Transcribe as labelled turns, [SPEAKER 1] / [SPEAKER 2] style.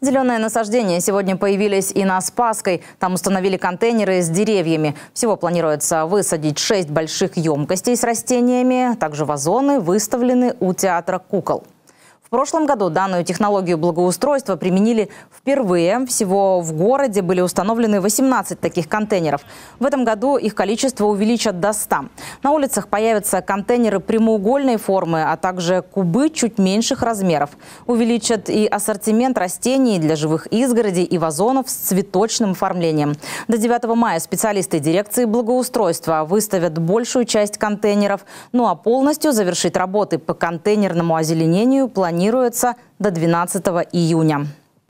[SPEAKER 1] Зеленое насаждение сегодня появились и на Спасской. Там установили контейнеры с деревьями. Всего планируется высадить шесть больших емкостей с растениями. Также вазоны выставлены у театра кукол. В прошлом году данную технологию благоустройства применили впервые. Всего в городе были установлены 18 таких контейнеров. В этом году их количество увеличат до 100. На улицах появятся контейнеры прямоугольной формы, а также кубы чуть меньших размеров. Увеличат и ассортимент растений для живых изгородей и вазонов с цветочным оформлением. До 9 мая специалисты дирекции благоустройства выставят большую часть контейнеров, ну а полностью завершить работы по контейнерному озеленению планируют планируется до 12 июня.